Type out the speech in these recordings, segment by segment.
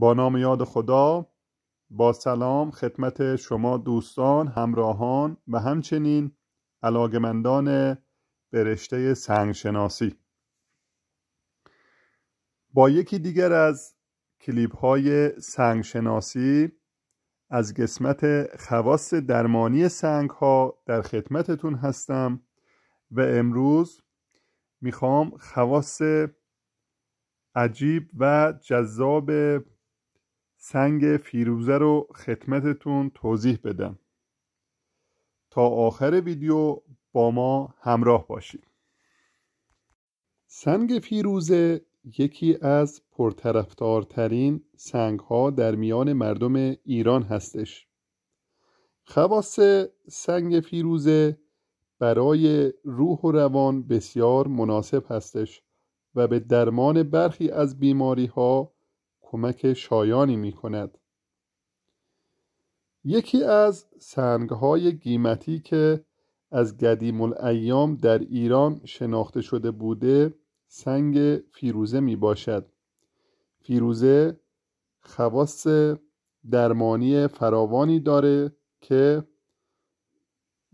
با نام یاد خدا با سلام خدمت شما دوستان همراهان و همچنین علاقمندان به رشته سنگشناسی با یکی دیگر از کلیپ های سنگشناسی از قسمت خواص درمانی سنگ ها در خدمتتون هستم و امروز میخوام خواص عجیب و جذاب سنگ فیروزه رو خدمتتون توضیح بدم تا آخر ویدیو با ما همراه باشید سنگ فیروزه یکی از پرطرفدارترین سنگ ها در میان مردم ایران هستش خواص سنگ فیروزه برای روح و روان بسیار مناسب هستش و به درمان برخی از بیماری ها کمک شایانی می کند. یکی از های گیمتی که از قدیم الایام در ایران شناخته شده بوده سنگ فیروزه می باشد. فیروزه خواص درمانی فراوانی داره که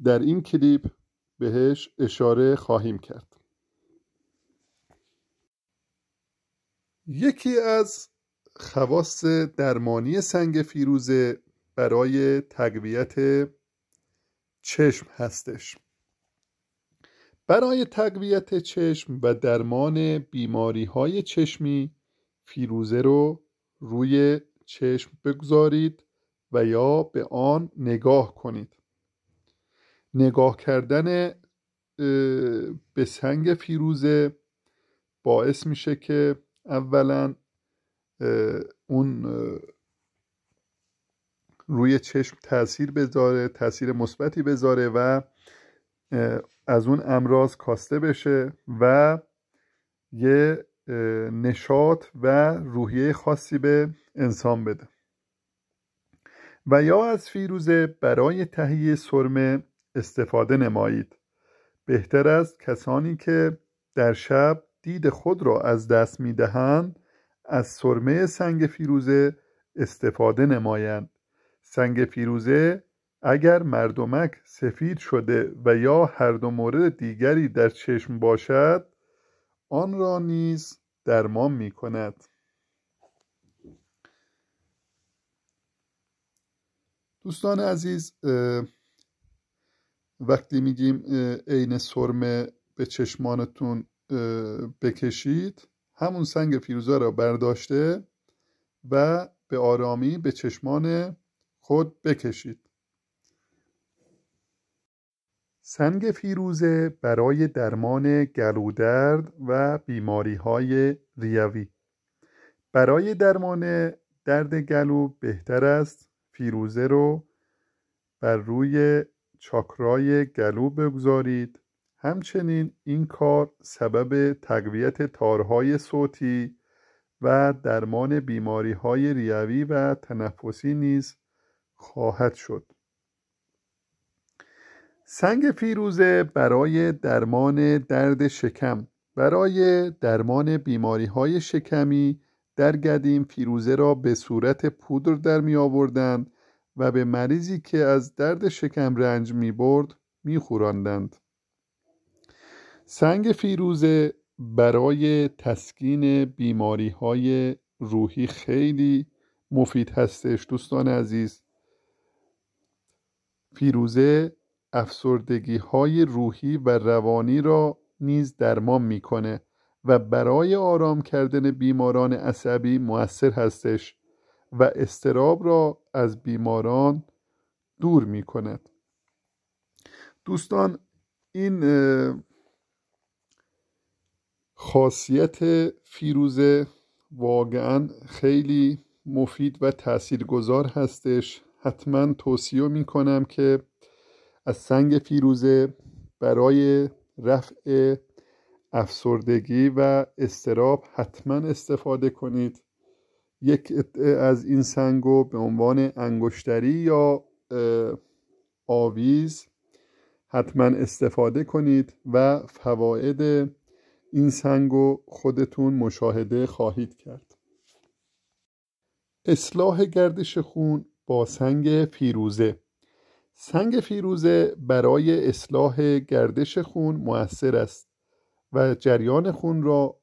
در این کلیپ بهش اشاره خواهیم کرد یکی از خواص درمانی سنگ فیروزه برای تقویت چشم هستش برای تقویت چشم و درمان بیماری های چشمی فیروزه رو روی چشم بگذارید و یا به آن نگاه کنید نگاه کردن به سنگ فیروزه باعث میشه که اولا اون روی چشم تاثیر بذاره تاثیر مثبتی بذاره و از اون امراض کاسته بشه و یه نشاط و روحیه خاصی به انسان بده و یا از فیروزه برای تهیه سرمه استفاده نمایید بهتر است کسانی که در شب دید خود را از دست می از سرمه سنگ فیروزه استفاده نمایند سنگ فیروزه اگر مردمک سفید شده و یا هر دو مورد دیگری در چشم باشد آن را نیز درمان می کند دوستان عزیز وقتی میگیم عین سرمه به چشمانتون بکشید همون سنگ فیروزه را برداشته و به آرامی به چشمان خود بکشید سنگ فیروزه برای درمان گلودرد و بیماری های ریوی برای درمان درد گلو بهتر است فیروزه رو بر روی چاکرای گلو بگذارید همچنین این کار سبب تقویت تارهای صوتی و درمان بیماری های ریوی و تنفسی نیز خواهد شد سنگ فیروزه برای درمان درد شکم برای درمان بیماری های شکمی در قدیم فیروزه را به صورت پودر در می آوردند و به مریضی که از درد شکم رنج می برد می خورندند سنگ فیروزه برای تسکین بیماری های روحی خیلی مفید هستش دوستان عزیز فیروزه افسردگی های روحی و روانی را نیز درمان میکنه و برای آرام کردن بیماران عصبی موثر هستش و استراب را از بیماران دور می کند دوستان این خاصیت فیروزه واقعا خیلی مفید و تاثیرگذار هستش حتما توصیه می کنم که از سنگ فیروزه برای رفع افسردگی و استراب حتما استفاده کنید یک از این سنگو به عنوان انگشتری یا آویز حتما استفاده کنید و فواید این سنگو خودتون مشاهده خواهید کرد اصلاح گردش خون با سنگ فیروزه سنگ فیروزه برای اصلاح گردش خون مؤثر است و جریان خون را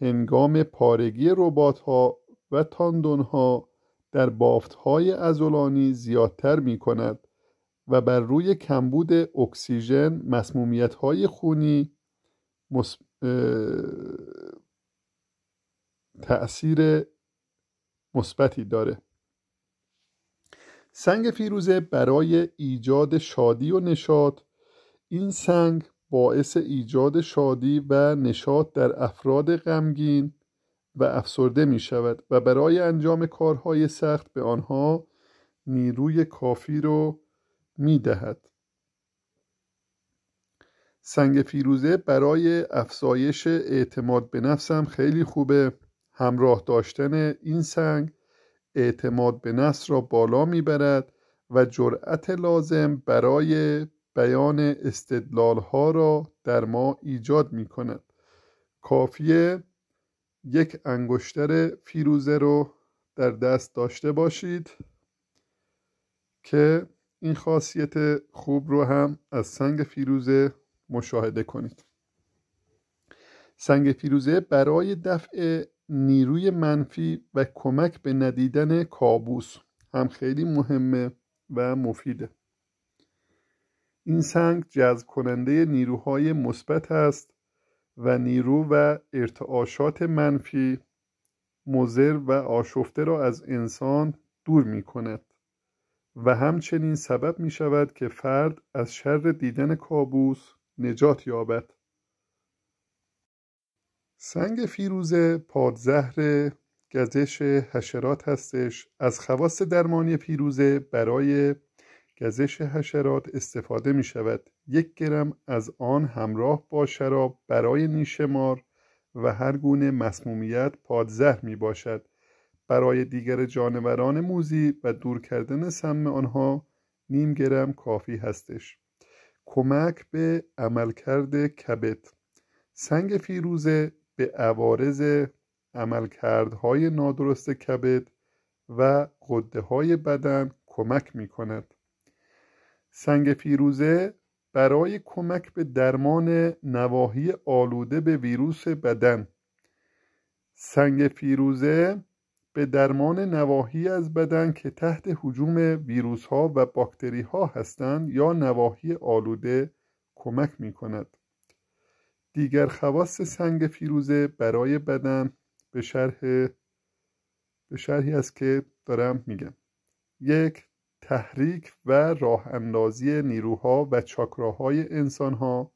هنگام پارگی ربات ها و تاندون ها در بافت های ازولانی زیادتر می کند و بر روی کمبود اکسیژن مسمومیت های خونی مص... تأثیر مثبتی داره سنگ فیروزه برای ایجاد شادی و نشاط این سنگ باعث ایجاد شادی و نشاط در افراد غمگین و افسرده می شود و برای انجام کارهای سخت به آنها نیروی کافی رو می دهد. سنگ فیروزه برای افزایش اعتماد به نفسم خیلی خوبه همراه داشتن این سنگ اعتماد به نفس را بالا میبرد و جرأت لازم برای بیان استدلال ها را در ما ایجاد می کند کافیه یک انگشتر فیروزه رو در دست داشته باشید که این خاصیت خوب رو هم از سنگ فیروزه مشاهده کنید سنگ فیروزه برای دفع نیروی منفی و کمک به ندیدن کابوس هم خیلی مهمه و مفیده این سنگ جذب کننده نیروهای مثبت است و نیرو و ارتعاشات منفی مزر و آشفته را از انسان دور می کند و همچنین سبب می شود که فرد از شر دیدن کابوس نجات یابد سنگ فیروزه پادزهر گزش حشرات هستش از خواص درمانی فیروزه برای گزش حشرات استفاده می شود یک گرم از آن همراه با شراب برای نیشه مار و هر گونه مسمومیت پادزهر می باشد برای دیگر جانوران موزی و دور کردن سم آنها نیم گرم کافی هستش کمک به عملکرد کبد سنگ فیروزه به عوارض عملکردهای نادرست کبد و قده های بدن کمک می کند. سنگ فیروزه برای کمک به درمان نواحی آلوده به ویروس بدن سنگ فیروزه به درمان نواحی از بدن که تحت حجوم ویروس ها و باکتری ها هستند یا نواحی آلوده کمک می کند. دیگر خواست سنگ فیروزه برای بدن به شرح به شرحی است که دارم میگم یک تحریک و راه اندازی نیروها و چاکراهای انسان ها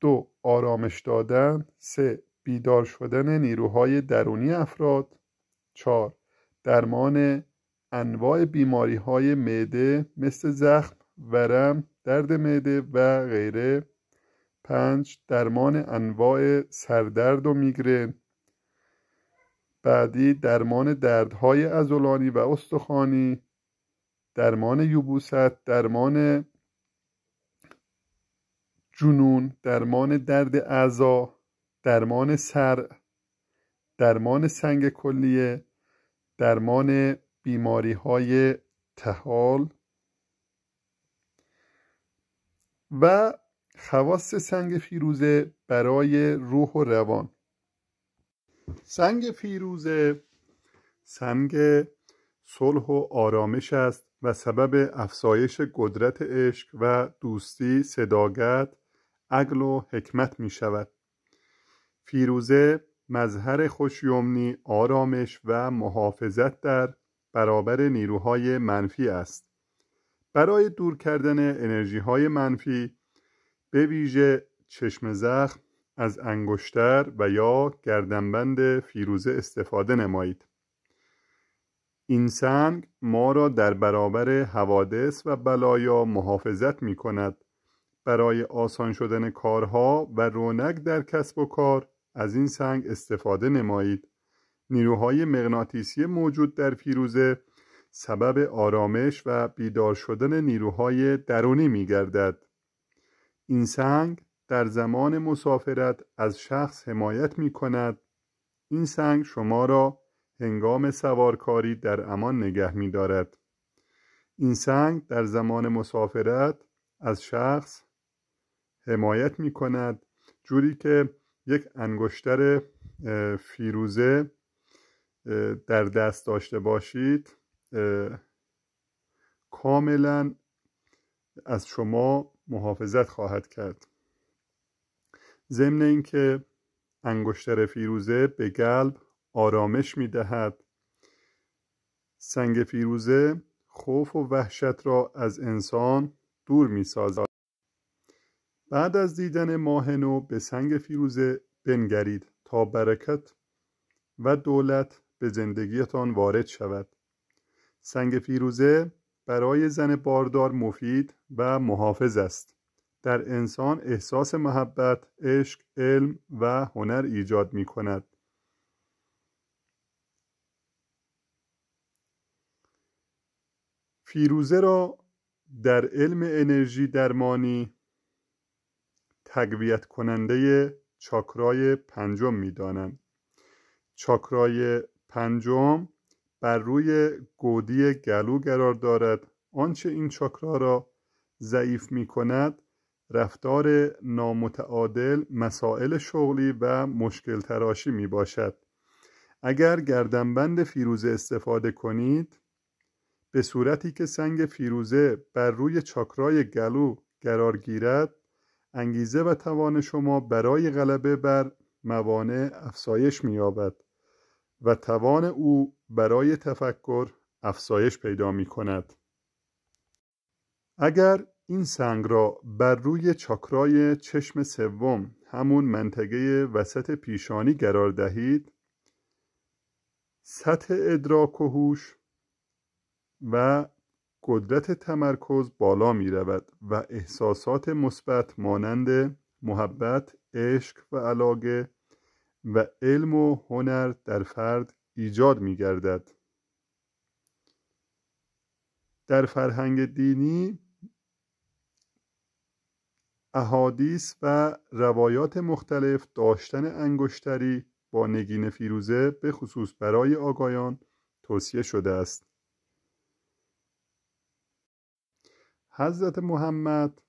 دو آرامش دادن سه بیدار شدن نیروهای درونی افراد 4. درمان انواع بیماری های معده مثل زخم، ورم، درد معده و غیره 5. درمان انواع سردرد و میگرن بعدی درمان دردهای ازولانی و استخوانی درمان یوبوست درمان جنون درمان درد اعضا درمان سر درمان سنگ کلیه درمان بیماری های تحال و خواص سنگ فیروزه برای روح و روان سنگ فیروزه سنگ صلح و آرامش است و سبب افزایش قدرت عشق و دوستی صداقت عقل و حکمت می شود فیروزه مظهر خوشیومنی آرامش و محافظت در برابر نیروهای منفی است برای دور کردن انرژی های منفی به ویژه چشم زخم از انگشتر و یا گردنبند فیروزه استفاده نمایید این سنگ ما را در برابر حوادث و بلایا محافظت می کند برای آسان شدن کارها و رونق در کسب و کار از این سنگ استفاده نمایید نیروهای مغناطیسی موجود در فیروزه سبب آرامش و بیدار شدن نیروهای درونی می گردد. این سنگ در زمان مسافرت از شخص حمایت می کند. این سنگ شما را هنگام سوارکاری در امان نگه میدارد این سنگ در زمان مسافرت از شخص حمایت می کند جوری که یک انگشتر فیروزه در دست داشته باشید کاملا از شما محافظت خواهد کرد ضمن اینکه انگشتر فیروزه به قلب آرامش می دهد سنگ فیروزه خوف و وحشت را از انسان دور می سازد بعد از دیدن ماه نو به سنگ فیروزه بنگرید تا برکت و دولت به زندگیتان وارد شود سنگ فیروزه برای زن باردار مفید و محافظ است در انسان احساس محبت، عشق، علم و هنر ایجاد می کند فیروزه را در علم انرژی درمانی تقویت کننده چاکرای پنجم دانند چاکرای پنجم بر روی گودی گلو قرار دارد آنچه این چاکرا را ضعیف می کند رفتار نامتعادل مسائل شغلی و مشکل تراشی می باشد اگر گردنبند فیروزه استفاده کنید به صورتی که سنگ فیروزه بر روی چاکرای گلو قرار گیرد انگیزه و توان شما برای غلبه بر موانع افسایش مییابد و توان او برای تفکر افسایش پیدا می کند. اگر این سنگ را بر روی چاکرای چشم سوم همون منطقه وسط پیشانی قرار دهید سطح ادراک و هوش و قدرت تمرکز بالا می رود و احساسات مثبت مانند محبت، عشق و علاقه و علم و هنر در فرد ایجاد می گردد. در فرهنگ دینی احادیث و روایات مختلف داشتن انگشتری با نگین فیروزه به خصوص برای آقایان توصیه شده است. حضرت محمد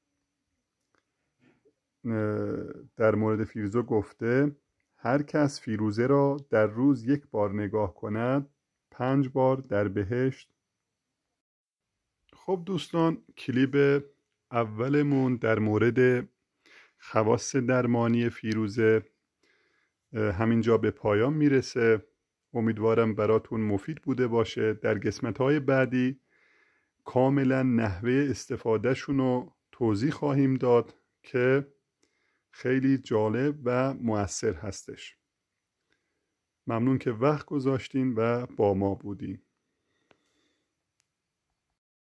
در مورد فیروزه گفته هر کس فیروزه را در روز یک بار نگاه کند پنج بار در بهشت خب دوستان کلیب اولمون در مورد خواص درمانی فیروزه همینجا به پایان میرسه امیدوارم براتون مفید بوده باشه در قسمت های بعدی کاملا نحوه استفادهشون رو توضیح خواهیم داد که خیلی جالب و موثر هستش ممنون که وقت گذاشتین و با ما بودین